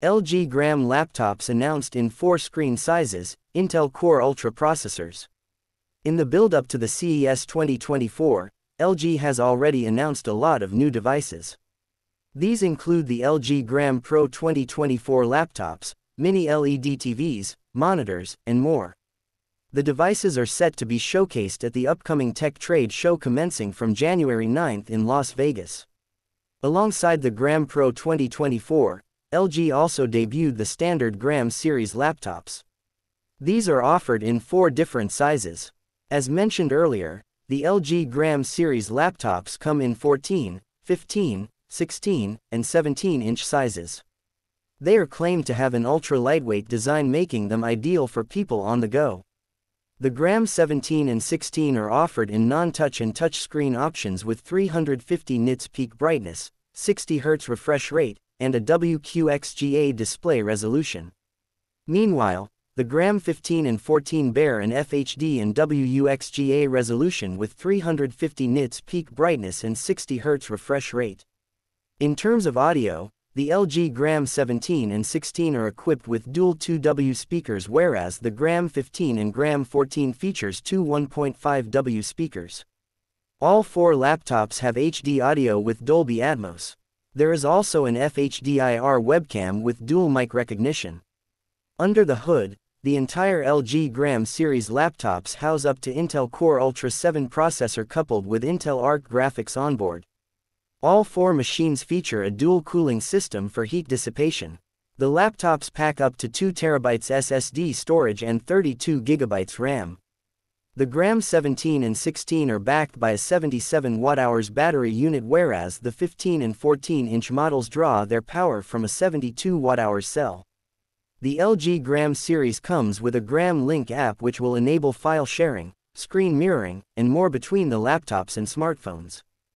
LG Gram laptops announced in four screen sizes, Intel Core Ultra processors. In the build up to the CES 2024, LG has already announced a lot of new devices. These include the LG Gram Pro 2024 laptops, mini LED TVs, monitors, and more. The devices are set to be showcased at the upcoming tech trade show commencing from January 9 in Las Vegas. Alongside the Gram Pro 2024, LG also debuted the standard Gram series laptops. These are offered in four different sizes. As mentioned earlier, the LG Gram series laptops come in 14, 15, 16, and 17 inch sizes. They are claimed to have an ultra lightweight design, making them ideal for people on the go. The Gram 17 and 16 are offered in non touch and touchscreen options with 350 nits peak brightness, 60 Hz refresh rate, and a WQXGA display resolution. Meanwhile, the Gram 15 and 14 bear an FHD and WUXGA resolution with 350 nits peak brightness and 60 Hz refresh rate. In terms of audio, the LG Gram 17 and 16 are equipped with dual 2W speakers whereas the Gram 15 and Gram 14 features two 1.5W speakers. All four laptops have HD audio with Dolby Atmos. There is also an FHDIR webcam with dual mic recognition. Under the hood, the entire LG Gram series laptops house up to Intel Core Ultra 7 processor coupled with Intel Arc graphics onboard. All four machines feature a dual cooling system for heat dissipation. The laptops pack up to 2 terabytes SSD storage and 32 gigabytes RAM. The Gram 17 and 16 are backed by a 77 watt-hours battery unit whereas the 15 and 14-inch models draw their power from a 72 watt-hour cell. The LG Gram series comes with a Gram Link app which will enable file sharing, screen mirroring, and more between the laptops and smartphones.